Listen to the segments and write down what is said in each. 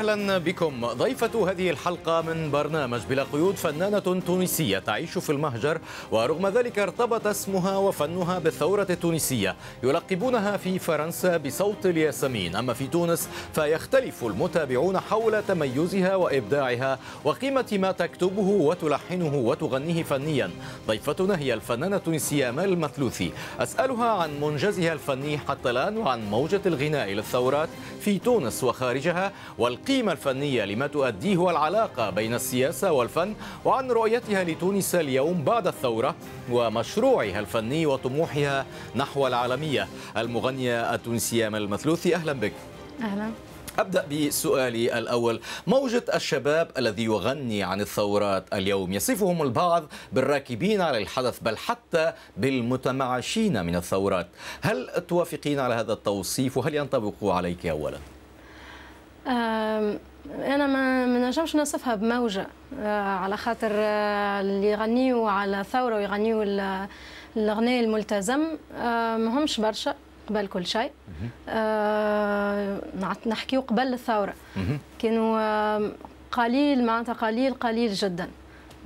واهلا بكم ضيفة هذه الحلقة من برنامج بلا قيود فنانة تونسية تعيش في المهجر ورغم ذلك ارتبط اسمها وفنها بالثورة التونسية يلقبونها في فرنسا بصوت الياسمين أما في تونس فيختلف المتابعون حول تميزها وإبداعها وقيمة ما تكتبه وتلحنه وتغنيه فنيا ضيفتنا هي الفنانة التونسية مال المثلوثي أسألها عن منجزها الفني حتى الآن وعن موجة الغناء للثورات في تونس وخارجها والقيمة القيمة الفنية لما تؤديه العلاقة بين السياسة والفن وعن رؤيتها لتونس اليوم بعد الثورة ومشروعها الفني وطموحها نحو العالمية المغنية التونسية من المثلوثي أهلا بك أهلا أبدأ بسؤالي الأول موجة الشباب الذي يغني عن الثورات اليوم يصفهم البعض بالراكبين على الحدث بل حتى بالمتمعشين من الثورات هل توافقين على هذا التوصيف وهل ينطبق عليك أولاً؟ انا ما نجمش نصفها بموجه آه، على خاطر آه، اللي يغنيوا على ثوره ويغنيوا الغناء الملتزم آه، مهمش برشا قبل كل شيء آه نحكيو قبل الثوره كانوا قليل معناتها قليل قليل جدا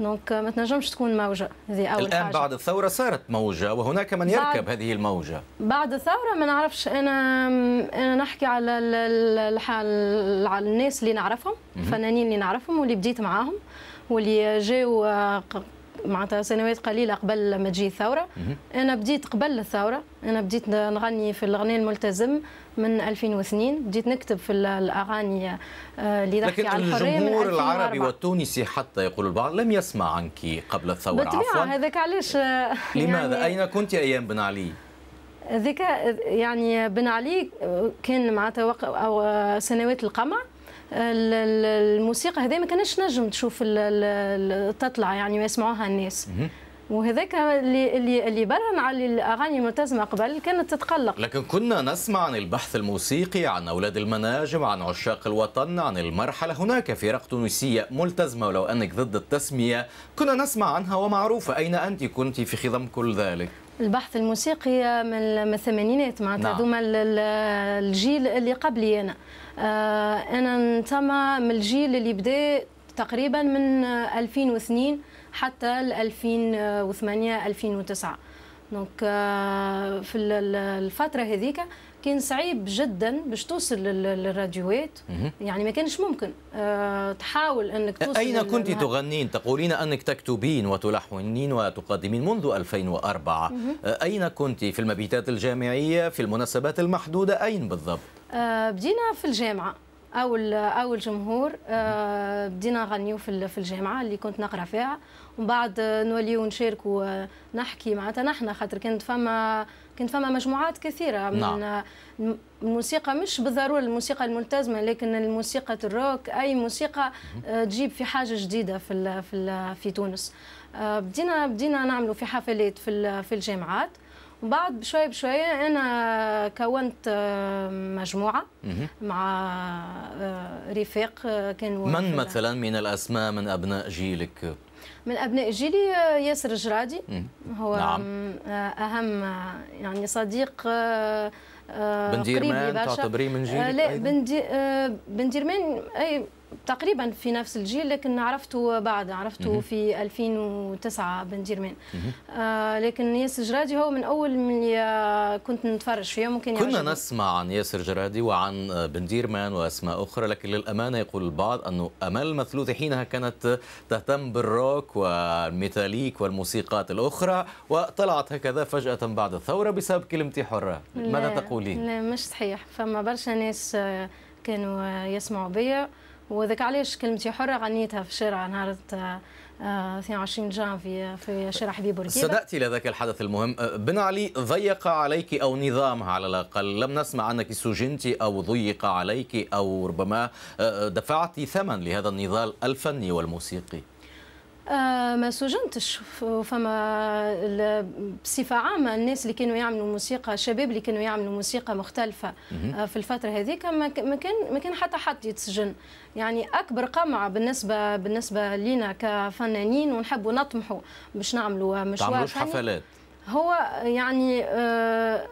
دونك آه، ما تنجمش تكون موجه هذه اول الآن حاجه الان بعد الثوره صارت موجه وهناك من يركب هذه الموجه بعد الثوره ما نعرفش انا انا نحكي على الحال على الناس اللي نعرفهم الفنانين اللي نعرفهم واللي بديت معاهم واللي جاوا آه، معناتها سنوات قليله قبل ما تجي الثوره انا بديت قبل الثوره انا بديت نغني في الغناء الملتزم من 2002 بديت نكتب في الاغاني آه، اللي ضحكي على الحريه من الجمهور العربي والتونسي حتى يقول البعض لم يسمع عنك قبل الثوره عفوا هذاك علاش آه، لماذا يعني اين كنت ايام بن علي ذيك يعني بن علي آه، كان معناتها او سنوات القمع الموسيقى هذه ما كانش نجم تشوف تطلع يعني ويسمعوها الناس وهذاك اللي اللي اللي برهن على الاغاني الملتزمه قبل كانت تتقلق لكن كنا نسمع عن البحث الموسيقي عن اولاد المناجم عن عشاق الوطن عن المرحله هناك فرق تونسيه ملتزمه ولو انك ضد التسميه كنا نسمع عنها ومعروفه اين انت كنت في خضم كل ذلك البحث الموسيقي من الثمانينات معناتها نعم. هذوما الجيل اللي قبلي انا آه، انا نتمى من الجيل اللي بدا تقريبا من 2002 آه، حتى 2008 2009 دونك في الفتره هذيك كان صعيب جدا باش توصل للراديوات يعني ما كانش ممكن آه، تحاول انك توصل اين كنت تغنين تقولين انك تكتبين وتلحنين وتقدمين منذ 2004 آه، اين كنت في المبيتات الجامعيه في المناسبات المحدوده اين بالضبط آه، بدينا في الجامعه او او الجمهور آه، بدينا نغنيو في الجامعه اللي كنت نقرا فيها ومن بعد آه، نوليو نشاركوا آه، نحكي معناتها نحن خاطر كانت فما كانت فما مجموعات كثيره من نعم. الموسيقى مش بالضروره الموسيقى الملتزمه لكن الموسيقى الروك اي موسيقى تجيب في حاجه جديده في في في تونس بدينا بدينا نعملوا في حفلات في في الجامعات بعد بشويه بشويه انا كونت آه، مجموعه مع آه، رفاق آه، كانوا من مثلا من الاسماء من ابناء جيلك من ابناء جيلي ياسر الجرادي هو نعم. اهم يعني صديق بنديرمان ديرمان تعتبريه من جيلك لا بن ديرمان اي تقريبا في نفس الجيل لكن عرفته بعد عرفته في 2009 بن جيرمان آه لكن ياسر جرادي هو من اول من كنت نتفرج فيه ممكن كنا نسمع عن ياسر جرادي وعن آه، بن جيرمان واسماء اخرى لكن للامانه يقول البعض انه امل مثلوثي حينها كانت تهتم بالروك والميتاليك والموسيقات الاخرى وطلعت هكذا فجاه بعد الثوره بسبب كلمتي حره ماذا تقولين؟ لا مش صحيح فما برشا ناس آه، كانوا آه، يسمعوا بيا وذاك علاش كلمتي حره غنيتها في الشارع نهار 22 آه، جانفي في شارع حبيب بورقيبه صدقتي لذاك الحدث المهم أه، بن علي ضيق عليك او نظامها على الاقل لم نسمع انك سجنت او ضيق عليك او ربما أه، دفعت ثمن لهذا النضال الفني والموسيقي آه ما سجنتش فما بصفه عامه الناس اللي كانوا يعملوا موسيقى الشباب اللي كانوا يعملوا موسيقى مختلفه آه في الفتره هذيك ما كان ما كان حتى حد يتسجن يعني اكبر قمع بالنسبه بالنسبه لينا كفنانين ونحبوا نطمحوا باش نعملوا مشوار حفلات هو يعني آه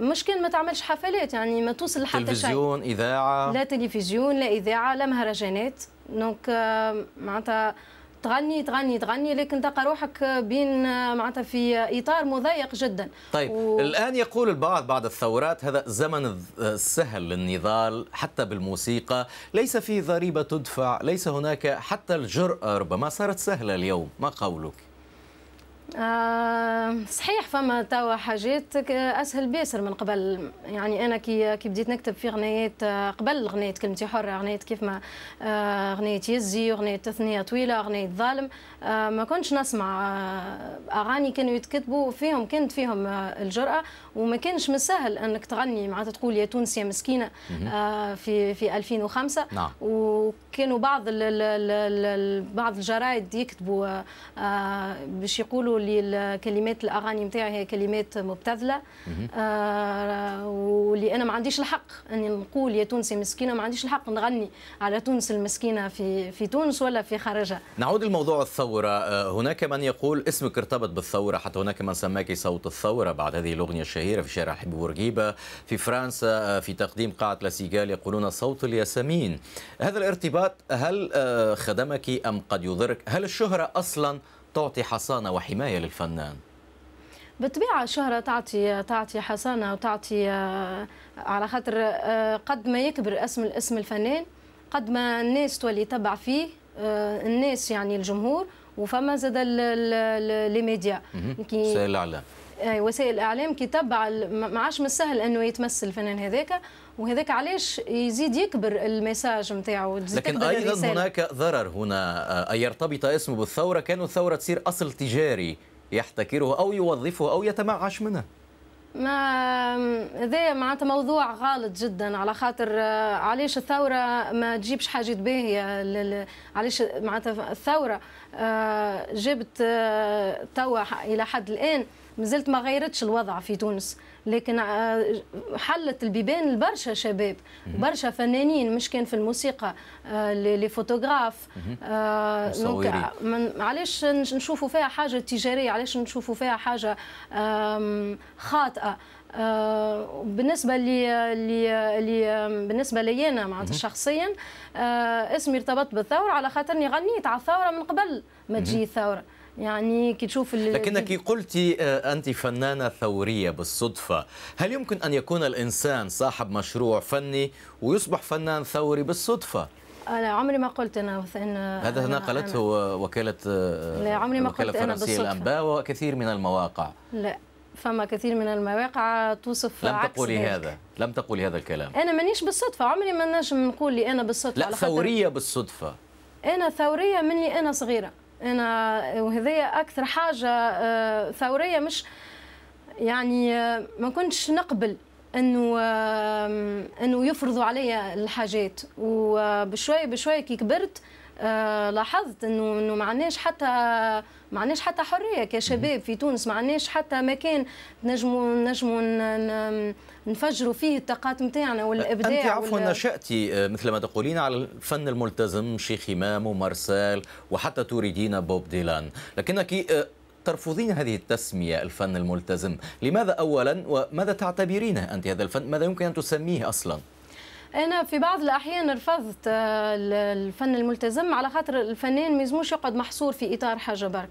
مش كان ما تعملش حفلات يعني ما توصل لحتى شيء تلفزيون اذاعه لا تلفزيون لا اذاعه لا مهرجانات دونك آه، معناتها تغني تغني تغني لكن تلقى روحك بين آه، معناتها في اطار مضيق جدا طيب و... الان يقول البعض بعد الثورات هذا زمن السهل آه، للنضال حتى بالموسيقى ليس في ضريبه تدفع ليس هناك حتى الجراه ربما صارت سهله اليوم ما قولك آه، صحيح فما توا حاجات اسهل باسر من قبل يعني انا كي كي بديت نكتب في غنيات آه، قبل غنيت كلمتي حره غنيت كيف ما آه غنيت يزي وغنيت تثنيه طويله غنيت ظالم آه، ما كنتش نسمع اغاني كانوا يتكتبوا فيهم كانت فيهم الجراه وما كانش من السهل انك تغني معناتها تقول يا تونس يا مسكينه في في 2005 نعم. وكانوا بعض ال ال بعض الجرايد يكتبوا باش يقولوا اللي الكلمات الاغاني نتاعي هي كلمات مبتذله آه، واللي انا ما عنديش الحق اني نقول يا تونسي مسكينه ما عنديش الحق نغني على تونس المسكينه في في تونس ولا في خارجها نعود لموضوع الثوره آه، هناك من يقول اسمك ارتبط بالثوره حتى هناك من سماك صوت الثوره بعد هذه الاغنيه الشهيره في شارع حب بورقيبه في فرنسا آه، في تقديم قاعه لاسيغال يقولون صوت الياسمين هذا الارتباط هل خدمك ام قد يضرك هل الشهره اصلا تعطي حصانة وحماية للفنان بالطبيعة الشهرة تعطي تعطي حصانة وتعطي آه، على خاطر آه، قد ما يكبر اسم الاسم الفنان قد ما الناس تولي تبع فيه آه، الناس يعني الجمهور وفما زاد لي ميديا وسائل الاعلام آه، وسائل الاعلام كي تبع ما عادش من السهل انه يتمثل الفنان هذاك وهذاك علاش يزيد يكبر المساج نتاعو لكن ايضا هناك ضرر هنا ان آه، يرتبط اسمه بالثوره كانوا الثوره تصير اصل تجاري يحتكره او يوظفه او يتمعش منه ما هذا معناتها موضوع غالط جدا على خاطر آه، علاش الثوره ما تجيبش حاجه باهيه علاش معناتها الثوره جابت توا الى حد الان مازلت ما غيرتش الوضع في تونس لكن آه، حلت البيبان لبرشا شباب برشا فنانين مش كان في الموسيقى آه، لي فوتوغراف آه، علاش نشوفوا فيها حاجه تجاريه علاش نشوفوا فيها حاجه خاطئه بالنسبه لي لي, لي بالنسبه لي انا معناتها شخصيا اسمي ارتبط بالثوره على خاطرني غنيت على الثوره من قبل ما تجي الثوره يعني كي تشوف لكنك قلتي آه، انت فنانه ثوريه بالصدفه هل يمكن ان يكون الانسان صاحب مشروع فني ويصبح فنان ثوري بالصدفه انا عمري ما قلت انا ان هذا هنا نقلته وكاله آه، لا عمري ما قلت انا بالصدفه الانباء وكثير من المواقع لا فما كثير من المواقع توصف لم تقولي عكس هذا لم تقولي هذا الكلام انا مانيش بالصدفه عمري ما نجم نقول لي انا بالصدفه لا ثوريه بالصدفه انا ثوريه مني انا صغيره انا وهذايا اكثر حاجه آه، ثوريه مش يعني آه، ما كنتش نقبل انه آه، انه يفرضوا عليا الحاجات وبشوي بشوي كي كبرت لاحظت انه انه ما عندناش حتى ما عندناش حتى حريه كشباب في تونس ما عندناش حتى مكان نجموا نجموا نفجروا فيه الطاقات نتاعنا والابداع انت عفوا وال... نشاتي آه، مثل ما تقولين على الفن الملتزم شيخ امام ومارسيل وحتى تريدين بوب ديلان لكنك آه، ترفضين هذه التسمية الفن الملتزم لماذا أولا وماذا تعتبرينه أنت هذا الفن ماذا يمكن أن تسميه أصلا أنا في بعض الأحيان رفضت آه، الفن الملتزم على خاطر الفنان ما يقعد محصور في إطار حاجة برك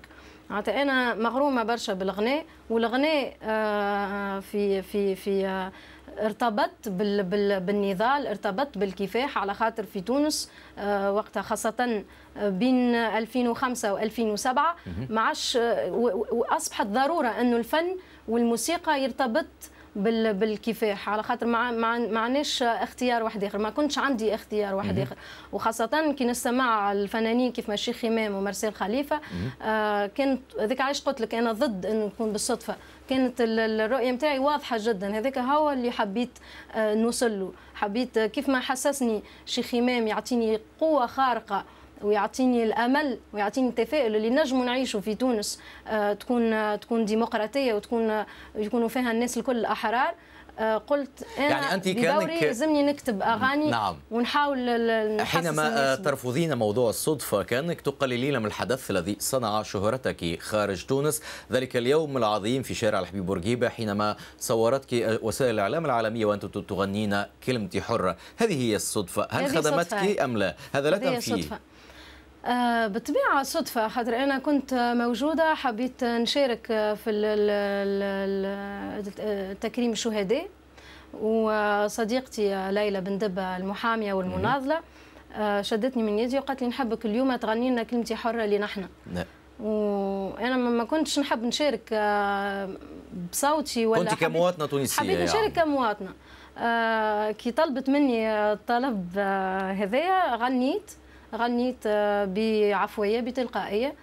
معناتها انا مغرومه برشا بالغناء والغناء آه، في في في آه، ارتبط بال بال بالنضال ارتبط بالكفاح على خاطر في تونس آه، وقتها خاصة بين 2005 و2007 ما عادش وأصبحت ضرورة أنه الفن والموسيقى يرتبط بالكفاح على خاطر ما مع عندناش اختيار واحد اخر ما كنتش عندي اختيار واحد اخر وخاصه كي نسمع الفنانين كيف الشيخ امام ومارسيل خليفه آه كانت هذاك علاش قلت لك انا ضد انه نكون بالصدفه كانت الرؤيه نتاعي واضحه جدا هذاك هو اللي حبيت آه نوصل له حبيت كيف ما حسسني شيخ امام يعطيني قوه خارقه ويعطيني الامل ويعطيني التفاؤل اللي نجموا نعيشوا في تونس آه، تكون آه، تكون ديمقراطيه وتكون آه، يكونوا فيها الناس الكل احرار قلت انا يعني انت كانك لازمني نكتب اغاني نعم ونحاول حينما ترفضين موضوع الصدفه كانك تقللين من الحدث الذي صنع شهرتك خارج تونس ذلك اليوم العظيم في شارع الحبيب بورقيبه حينما صورتك وسائل الاعلام العالميه وانت تغنين كلمتي حره هذه هي الصدفه هل خدمتك ام لا هذا لا تنفيه آه، بالطبيعة صدفة خاطر أنا كنت موجودة حبيت نشارك في تكريم الشهداء وصديقتي ليلى بن دبة المحامية والمناضلة آه، شدتني من يدي وقالت لي نحبك اليوم تغني لنا كلمتي حرة لي نحن نعم. وانا ما كنتش نحب نشارك آه، بصوتي ولا كنت كمواطنه تونسيه حبيت يعني. نشارك يعني. كمواطنه كي طلبت مني الطلب هذايا غنيت غنيت آه، بعفويه بتلقائيه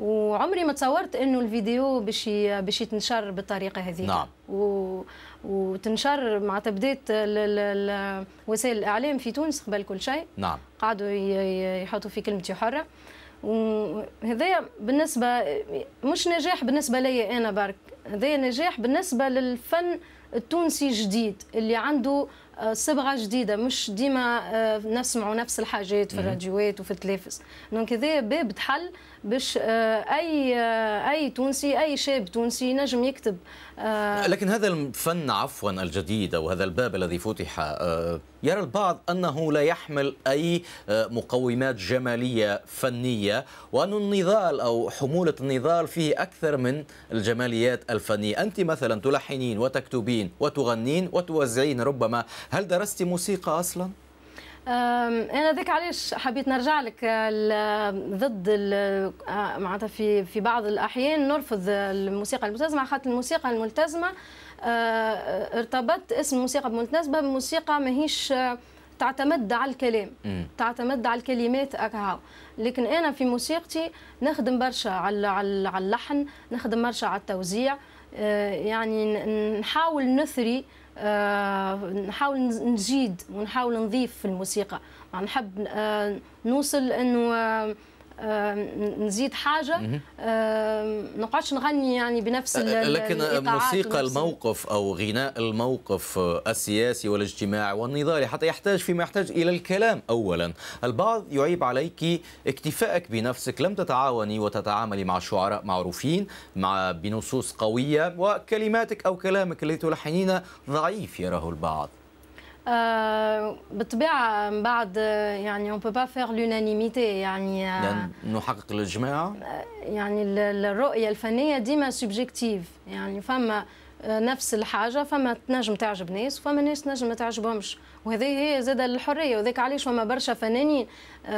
وعمري ما تصورت انه الفيديو باش باش يتنشر بالطريقه هذه نعم. و... وتنشر مع تبديت ل... ل... وسائل الاعلام في تونس قبل كل شيء نعم قعدوا يحطوا في كلمتي حره وهذايا بالنسبه مش نجاح بالنسبه لي انا برك هذايا نجاح بالنسبه للفن التونسي الجديد اللي عنده آه، صبغه جديده مش ديما آه، نسمعوا نفس الحاجات في الراديوات وفي التلفز دونك هذا باب تحل باش آه، اي آه، اي تونسي اي شاب تونسي نجم يكتب آه، لكن هذا الفن عفوا الجديد او هذا الباب الذي فتح يرى البعض انه لا يحمل اي مقومات جماليه فنيه وان النضال او حموله النضال فيه اكثر من الجماليات الفنيه، انت مثلا تلحنين وتكتبين وتغنين وتوزعين ربما، هل درست موسيقى اصلا؟ انا ذيك علاش حبيت نرجع لك آه، آه، ضد آه، معناتها في في بعض الاحيان نرفض الموسيقى الملتزمه خاطر الموسيقى الملتزمه ارتبط اسم الموسيقى بالمناسبه بموسيقى ماهيش تعتمد على الكلام تعتمد على الكلمات اكهاو لكن انا في موسيقتي نخدم برشا على على اللحن نخدم برشا على التوزيع آه، يعني نحاول نثري آه، نحاول نزيد ونحاول نضيف في الموسيقى يعني نحب آه، نوصل انه نزيد حاجه ما نقعدش نغني يعني بنفس آه، لكن موسيقى الموقف او غناء الموقف السياسي والاجتماعي والنضالي حتى يحتاج فيما يحتاج الى الكلام اولا البعض يعيب عليك اكتفائك بنفسك لم تتعاوني وتتعاملي مع شعراء معروفين مع بنصوص قويه وكلماتك او كلامك الذي تلحنينه ضعيف يراه البعض آه، بالطبيعه من بعد يعني اون بو با فير لونانيميتي يعني آه، نحقق الاجماع آه، يعني الرؤيه الفنيه ديما سوبجيكتيف يعني فما نفس الحاجه فما تنجم تعجب ناس وفما ناس تنجم ما تعجبهمش وهذه هي زاده الحريه وذاك علاش فما برشا فنانين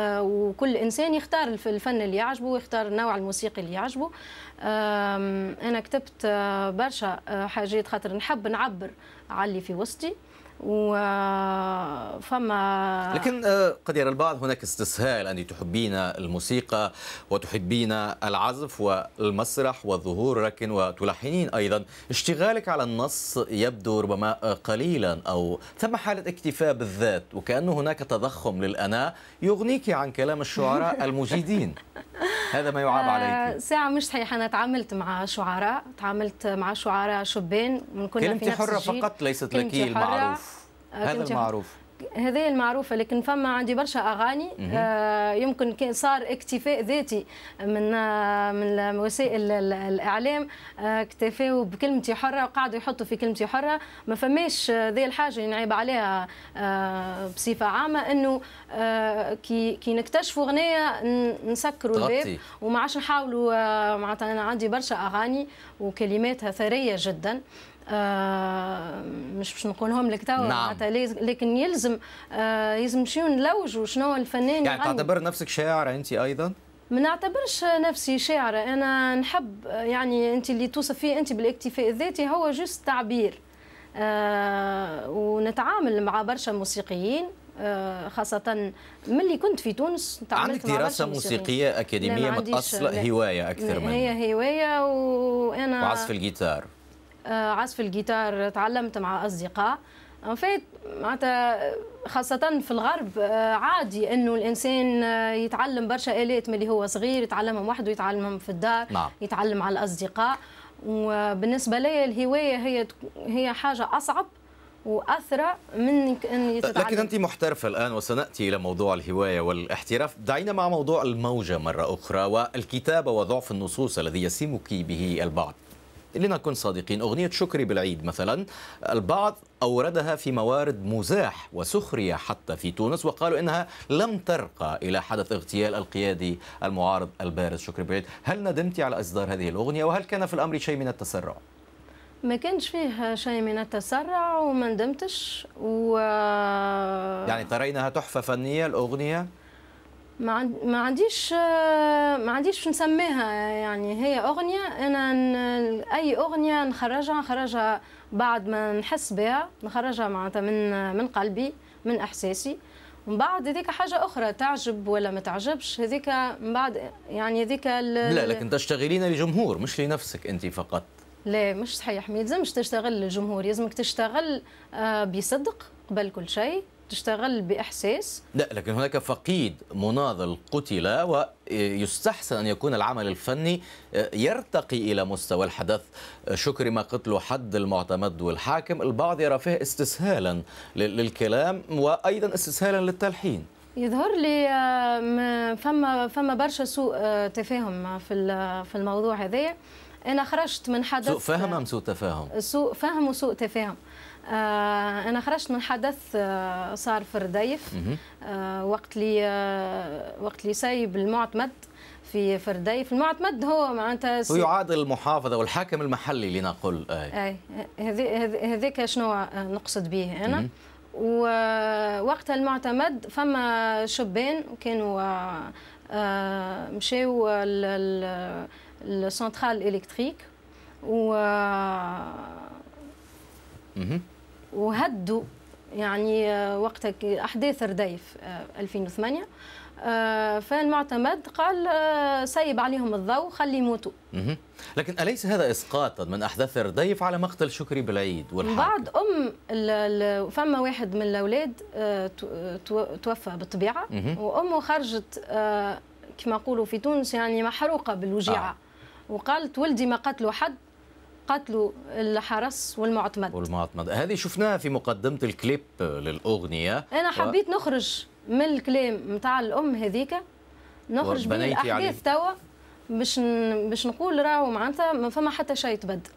وكل انسان يختار الفن اللي يعجبه ويختار النوع الموسيقي اللي يعجبه انا كتبت برشا حاجات خاطر نحب نعبر على اللي في وسطي وفما لكن آه، قد يرى البعض هناك استسهال أن تحبين الموسيقى وتحبين العزف والمسرح والظهور لكن وتلحنين أيضا اشتغالك على النص يبدو ربما قليلا أو ثم حالة اكتفاء بالذات وكأنه هناك تضخم للأنا يغنيك عن كلام الشعراء المجيدين هذا ما يعاب عليك آه، ساعة مش صحيح أنا تعاملت مع شعراء تعاملت مع شعراء شبان كلمتي حرة فقط ليست لك المعروف آه، هذا المعروف هذه المعروفه لكن فما عندي برشا اغاني آه يمكن صار اكتفاء ذاتي من آه من وسائل الاعلام آه بكلمتي حره وقعدوا يحطوا في كلمتي حره ما فماش آه، ذي الحاجه نعيب عليها آه، بصفه عامه انه كي كي نكتشفوا اغنيه نسكروا الباب وما عادش نحاولوا معناتها انا عندي برشا اغاني وكلماتها ثريه جدا آه، مش باش نقولهم لك توا نعم. لكن يلزم آه، يلزم نمشيو نلوجوا شنو الفنان يعني تعتبر نفسك شاعره انت ايضا؟ ما نعتبرش نفسي شاعره انا نحب يعني انت اللي توصف فيه انت بالاكتفاء الذاتي هو جوست تعبير آه ونتعامل مع برشا موسيقيين آه، خاصة خاصة ملي كنت في تونس عندك دراسة موسيقية أكاديمية متأصلة هواية أكثر من هي هواية وأنا وعزف الجيتار آه، عزف الجيتار تعلمت مع أصدقاء آه، فيت معناتها خاصة في الغرب آه، عادي انه الانسان يتعلم برشا الات ملي هو صغير يتعلمهم وحده يتعلمهم في الدار نعم. يتعلم على الاصدقاء وبالنسبة لي الهواية هي هي حاجة اصعب واثرى من ان تتعلم لكن انت محترفه الان وسناتي الى موضوع الهوايه والاحتراف دعينا مع موضوع الموجه مره اخرى والكتابه وضعف النصوص الذي يسمك به البعض لنكن صادقين أغنية شكري بالعيد مثلا البعض أوردها في موارد مزاح وسخرية حتى في تونس وقالوا إنها لم ترقى إلى حدث اغتيال القيادي المعارض البارز شكري بالعيد هل ندمت على إصدار هذه الأغنية وهل كان في الأمر شيء من التسرع؟ ما كانش فيه شيء من التسرع وما ندمتش و يعني ترينها تحفة فنية الأغنية ما عنديش ما عنديش نسميها يعني هي اغنيه انا اي اغنيه نخرجها نخرجها بعد ما نحس بها نخرجها معناتها من من قلبي من احساسي ومن بعد هذيك حاجه اخرى تعجب ولا ما تعجبش هذيك من بعد يعني هذيك لا لكن تشتغلين لجمهور مش لنفسك انت فقط لا مش صحيح ما يلزمش تشتغل للجمهور يلزمك تشتغل آه، بصدق قبل كل شيء تشتغل باحساس لا لكن هناك فقيد مناضل قتل ويستحسن ان يكون العمل الفني آه، يرتقي الى مستوى الحدث آه، شكر ما قتله حد المعتمد والحاكم البعض يرى فيه استسهالا للكلام وايضا استسهالا للتلحين يظهر لي آه، فما فما برشا سوء تفاهم في في الموضوع هذايا انا خرجت من حدث سوء فهم ام سوء تفاهم سوء فهم وسوء تفاهم آه، انا خرجت من حدث آه، صار في الرديف آه، وقت لي وقت لي سايب المعتمد في في المعتمد هو معناتها هو يعادل المحافظه والحاكم المحلي لنقل اي هذيك شنو نقصد به انا ووقت ووقتها المعتمد فما شبان كانوا مشاو للسنترال الكتريك و مم. وهدوا يعني آه، وقت احداث رديف 2008 آه، آه، فالمعتمد قال سيب عليهم الضوء خلي يموتوا لكن اليس هذا اسقاطا من احداث رديف على مقتل شكري بالعيد والحرب بعد ام فما واحد من الاولاد توفى بالطبيعه وامه خرجت كما نقولوا في تونس يعني محروقه بالوجيعه آه. وقالت ولدي ما قتلوا حد قتلوا الحرس والمعتمد والمعتمد هذه شفناها في مقدمة الكليب للأغنية أنا حبيت و... نخرج من الكلام نتاع الأم هذيك نخرج من الأحداث توا باش باش نقول راهو معناتها ما فما حتى شيء تبدل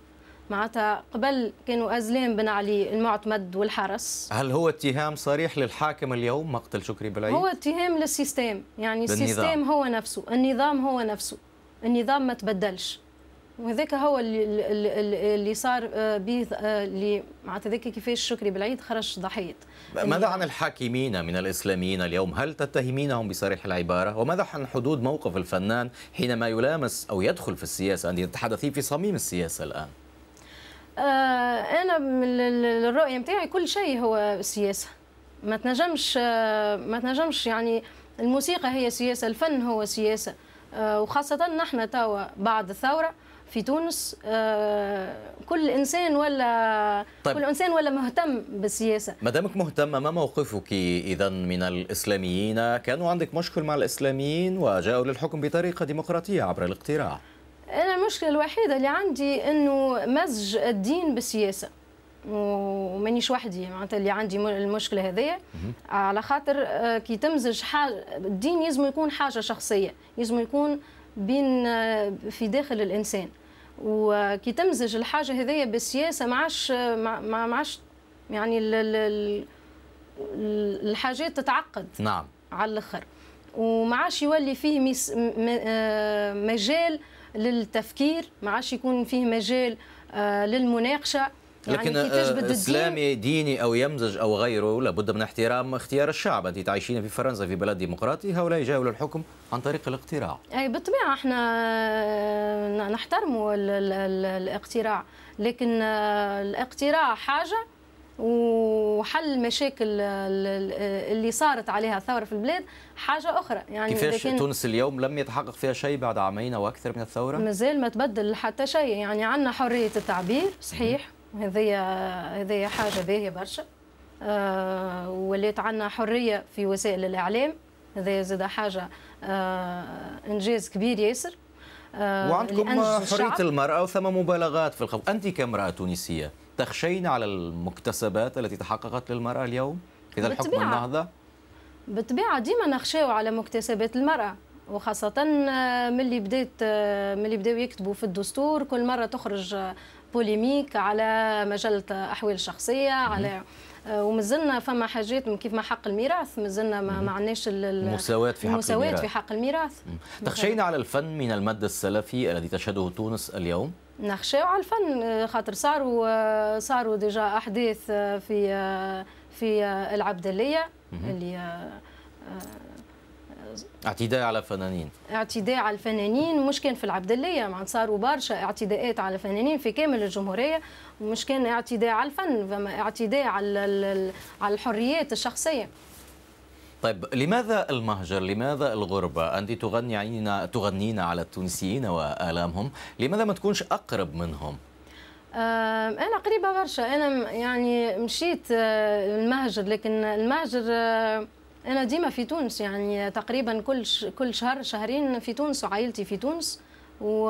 معناتها قبل كانوا أزلام بن علي المعتمد والحرس هل هو اتهام صريح للحاكم اليوم مقتل شكري بلعيد؟ هو اتهام للسيستم يعني السيستم هو نفسه النظام هو نفسه النظام ما تبدلش وهذاك هو اللي, اللي صار به آه، آه، اللي معناتها ذاك كيفاش شكري بالعيد خرج ضحيه ماذا عن الحاكمين من الاسلاميين اليوم هل تتهمينهم بصريح العباره وماذا عن حدود موقف الفنان حينما يلامس او يدخل في السياسه انت تتحدثين في صميم السياسه الان آه، انا من الرؤيه نتاعي كل شيء هو سياسه ما تنجمش ما تنجمش يعني الموسيقى هي سياسه الفن هو سياسه وخاصة نحن توا بعد الثورة في تونس آه، كل انسان ولا طيب. كل انسان ولا مهتم بالسياسه ما دامك مهتمه ما موقفك اذا من الاسلاميين كانوا عندك مشكل مع الاسلاميين وجاءوا للحكم بطريقه ديمقراطيه عبر الاقتراع انا المشكله الوحيده اللي عندي انه مزج الدين بالسياسه ومانيش وحدي معناتها اللي عندي المشكله هذيا على خاطر آه، كي تمزج حاجه الدين يلزم يكون حاجه شخصيه يلزم يكون بين آه، في داخل الانسان وكي تمزج الحاجه هذيا بالسياسه ما عادش ما عادش يعني الحاجات تتعقد نعم على الاخر وما عادش يولي فيه آه، مجال للتفكير ما عادش يكون فيه مجال آه، للمناقشه يعني لكن يعني اسلامي ديني او يمزج او غيره لابد من احترام اختيار الشعب انت تعيشين في فرنسا في بلد ديمقراطي هؤلاء جاءوا للحكم عن طريق الاقتراع اي بالطبيعه احنا آه، نحترموا الاقتراع لكن آه، الاقتراع حاجه وحل المشاكل اللي صارت عليها الثوره في البلاد حاجه اخرى يعني كيفاش تونس اليوم لم يتحقق فيها شيء بعد عامين او اكثر من الثوره مازال ما تبدل حتى شيء يعني عندنا حريه التعبير صحيح م. هذيا هذيا حاجه باهيه برشا آه، وليت عندنا حريه في وسائل الاعلام هذا زاد حاجه آه، انجاز كبير ياسر آه، وعندكم حريه المراه وثم مبالغات في الخوف انت كامراه تونسيه تخشين على المكتسبات التي تحققت للمراه اليوم اذا الحكم النهضه بالطبيعه ديما نخشاو على مكتسبات المراه وخاصة ملي بدات ملي بداو يكتبوا في الدستور كل مرة تخرج بوليميك على مجله احوال شخصيه على آه، ومازلنا فما حاجات كيف ما حق الميراث مازلنا ما, معناش عندناش المساواة في حق المساواة الميراث. في حق الميراث تخشينا على الفن من المد السلفي الذي تشهده تونس اليوم نخشاو على الفن آه، خاطر صاروا آه، صاروا ديجا احداث في في العبدليه اللي اعتداء على الفنانين اعتداء على الفنانين مش كان في العبدليه مع صاروا برشا اعتداءات على فنانين في كامل الجمهوريه مش كان اعتداء على الفن فما اعتداء على على الحريات الشخصيه طيب لماذا المهجر لماذا الغربة أنت تغني عينا تغنين على التونسيين وآلامهم لماذا ما تكونش أقرب منهم أنا قريبة برشا أنا يعني مشيت آه، المهجر لكن المهجر آه، انا ديما في تونس يعني تقريبا كل كل شهر شهرين في تونس وعائلتي في تونس و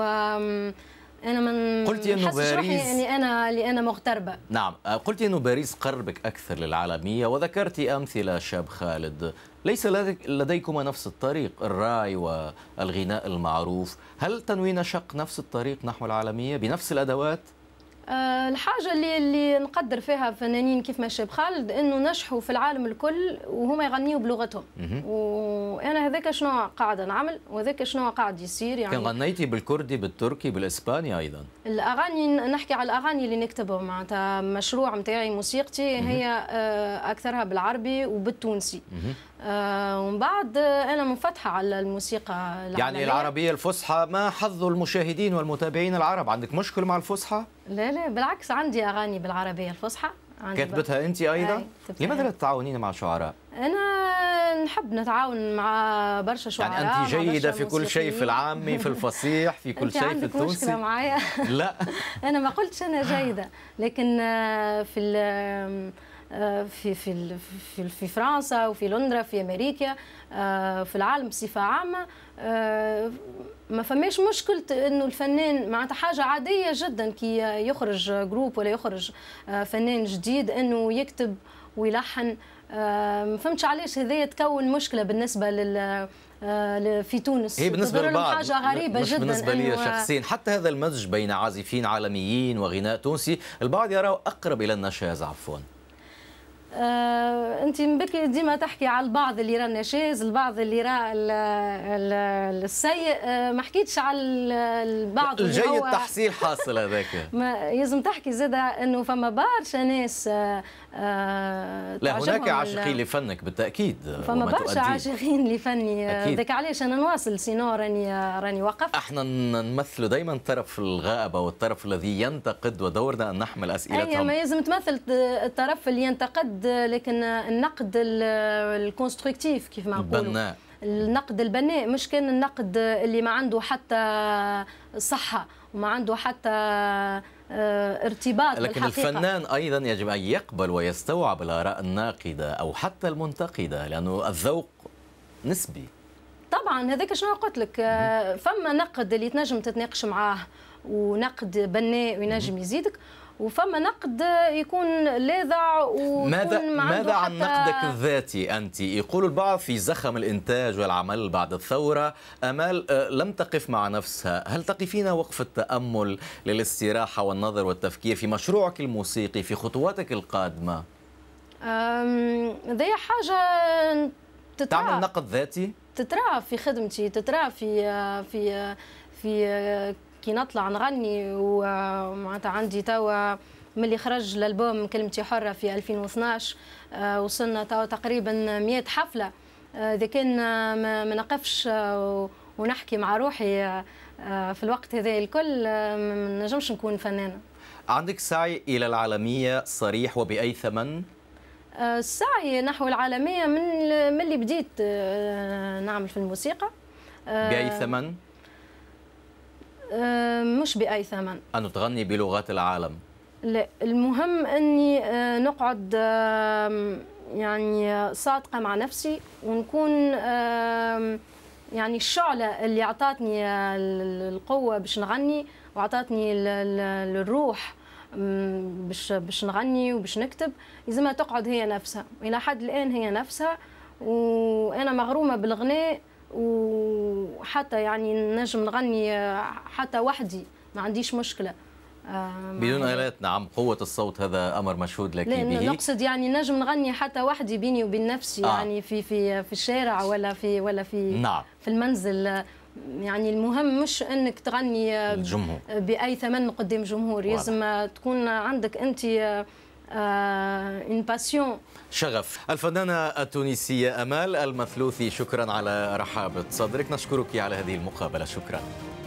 انا من قلتي انه باريس يعني انا اللي انا مغتربه نعم آه، قلتي انه باريس قربك اكثر للعالميه وذكرتي امثله شاب خالد ليس لديكما نفس الطريق الراي والغناء المعروف هل تنوين شق نفس الطريق نحو العالميه بنفس الادوات آه، الحاجة اللي اللي نقدر فيها فنانين كيف ما الشاب خالد انه نجحوا في العالم الكل وهما يغنيوا بلغتهم وانا هذاك شنو قاعد نعمل وهذاك شنو قاعد يصير يعني كان غنيتي بالكردي بالتركي بالاسباني ايضا الاغاني نحكي على الاغاني اللي نكتبها معناتها مشروع نتاعي موسيقتي هي آه، اكثرها بالعربي وبالتونسي مه. آه، ومن بعد انا منفتحه على الموسيقى العالمية. يعني العربيه الفصحى ما حظ المشاهدين والمتابعين العرب عندك مشكل مع الفصحى لا لا بالعكس عندي اغاني بالعربيه الفصحى كتبتها انت ايضا لماذا لا تتعاونين مع شعراء انا نحب نتعاون مع برشا شعراء يعني انت جيده في كل شيء في العامي في الفصيح في كل شيء في التونسي مشكله معايا لا انا ما قلتش انا جيده لكن آه، في آه، في في في, في فرنسا وفي لندن في امريكا آه، في العالم بصفه عامه آه، ما فماش مشكلة انه الفنان معناتها حاجة عادية جدا كي يخرج جروب ولا يخرج فنان جديد انه يكتب ويلحن ما فهمتش علاش هذايا تكون مشكلة بالنسبة لل في تونس هي بالنسبة للبعض حاجة غريبة مش جدا بالنسبة لي شخصيا حتى هذا المزج بين عازفين عالميين وغناء تونسي البعض يراه أقرب إلى النشاز عفوا آه، انت من بكري ديما تحكي على البعض اللي راه النشاز البعض اللي راه السيء آه، ما حكيتش على البعض الجيد هو... تحصيل حاصل هذاك ما لازم تحكي زاده انه فما برشا ناس آه آه، لا هناك عاشقين لفنك بالتاكيد فما برشا عاشقين لفني آه، ذاك علاش انا نواصل سينو راني راني وقفت احنا نمثلوا دائما الطرف الغائب او الطرف الذي ينتقد ودورنا ان نحمل اسئلتهم اي أيوة، ما لازم تمثل الطرف اللي ينتقد لكن النقد الكونستركتيف كيف ما نقول النقد البناء مش كان النقد اللي ما عنده حتى صحه وما عنده حتى آه، ارتباط لكن بالحقيقة. الفنان ايضا يجب ان يقبل ويستوعب الاراء الناقده او حتى المنتقده لانه الذوق نسبي طبعا هذاك شنو قلت لك آه، فما نقد اللي تنجم تتناقش معاه ونقد بناء وينجم يزيدك وفما نقد يكون لاذع ماذا ماذا عن نقدك الذاتي انت يقول البعض في زخم الانتاج والعمل بعد الثوره امال آه، لم تقف مع نفسها هل تقفين وقف التامل للاستراحه والنظر والتفكير في مشروعك الموسيقي في خطواتك القادمه ذي حاجه تترعى. تعمل نقد ذاتي تترعى في خدمتي تترعى في آه، في آه، في كي نطلع نغني ومعناتها عندي توا ملي خرج الالبوم كلمتي حره في 2012 آه، وصلنا توا تقريبا 100 حفله آه، اذا كان آه، ما نقفش ونحكي مع روحي في الوقت هذا الكل ما نجمش نكون فنانه عندك سعي الى العالميه صريح وباي ثمن السعي نحو العالميه من اللي بديت نعمل في الموسيقى باي ثمن آه، مش بأي ثمن أن تغني بلغات العالم لا المهم أني آه، نقعد آه، يعني صادقة مع نفسي ونكون يعني الشعلة اللي أعطتني القوة باش نغني وأعطتني الروح باش باش نغني وباش نكتب لازمها تقعد هي نفسها إلى حد الآن هي نفسها وأنا مغرومة بالغناء وحتى يعني نجم نغني آه، حتى وحدي ما عنديش مشكله بدون يعني آلات نعم قوة الصوت هذا أمر مشهود لك به نقصد يعني نجم نغني حتى وحدي بيني وبين نفسي آه. يعني في في في الشارع ولا في ولا في نعم. في المنزل يعني المهم مش انك تغني آه، الجمهور. باي ثمن قدام جمهور لازم تكون عندك انت آه، ان آه، باسيون شغف الفنانة التونسية أمال المثلوثي شكرا على رحابة صدرك نشكرك على هذه المقابلة شكرا